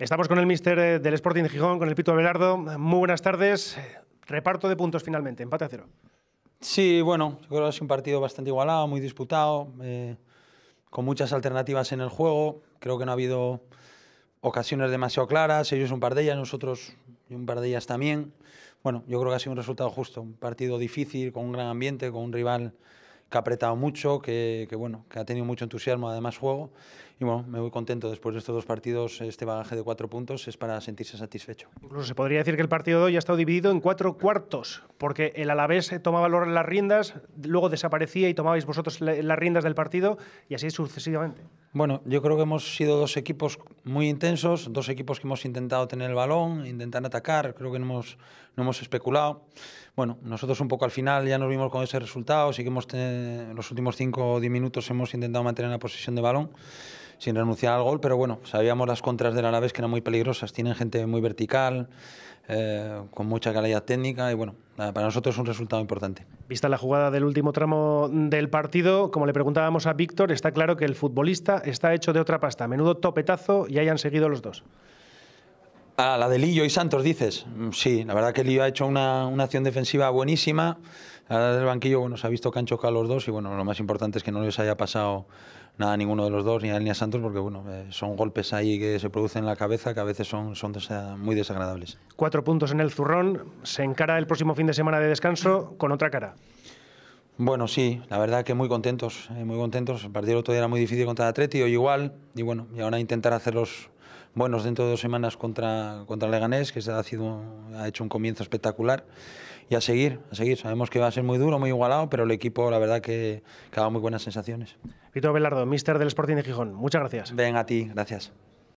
Estamos con el mister eh, del Sporting de Gijón, con el Pito Abelardo. Muy buenas tardes. Reparto de puntos finalmente, empate a cero. Sí, bueno, creo que es un partido bastante igualado, muy disputado, eh, con muchas alternativas en el juego. Creo que no ha habido ocasiones demasiado claras, ellos un par de ellas, nosotros un par de ellas también. Bueno, yo creo que ha sido un resultado justo, un partido difícil, con un gran ambiente, con un rival que ha apretado mucho, que, bueno, que ha tenido mucho entusiasmo, además juego. Y bueno, me voy contento después de estos dos partidos, este bagaje de cuatro puntos es para sentirse satisfecho. Incluso se podría decir que el partido de ya ha estado dividido en cuatro cuartos, porque el Alavés eh, tomaba las riendas, luego desaparecía y tomabais vosotros las riendas del partido y así sucesivamente. Bueno, yo creo que hemos sido dos equipos muy intensos, dos equipos que hemos intentado tener el balón, intentar atacar, creo que no hemos, especulado. Bueno, nosotros un poco al final ya nos vimos con ese resultado, sí que hemos los últimos cinco o 10 minutos hemos intentado mantener la posición de balón sin renunciar al gol, pero bueno, sabíamos las contras del Alavés que eran muy peligrosas, tienen gente muy vertical, eh, con mucha calidad técnica y bueno, para nosotros es un resultado importante. Vista la jugada del último tramo del partido, como le preguntábamos a Víctor, está claro que el futbolista está hecho de otra pasta. Menudo topetazo y hayan seguido los dos. Ah, la de Lillo y Santos, dices. Mm, sí, la verdad que Lillo ha hecho una, una acción defensiva buenísima. Ahora del banquillo, bueno, se ha visto que han chocado los dos y bueno, lo más importante es que no les haya pasado nada a ninguno de los dos, ni a él ni a Santos, porque bueno, eh, son golpes ahí que se producen en la cabeza que a veces son, son muy desagradables. Cuatro puntos en el zurrón, se encara el próximo fin de semana de descanso con otra cara. Bueno, sí, la verdad que muy contentos, eh, muy contentos. El partido el otro día era muy difícil contra el Atleti, hoy igual, y bueno, y ahora intentar hacerlos buenos dentro de dos semanas contra, contra Leganés, que ha, ha hecho un comienzo espectacular. Y a seguir, a seguir. Sabemos que va a ser muy duro, muy igualado, pero el equipo, la verdad, que, que muy buenas sensaciones. Vito Velardo, míster del Sporting de Gijón. Muchas gracias. Ven a ti, gracias.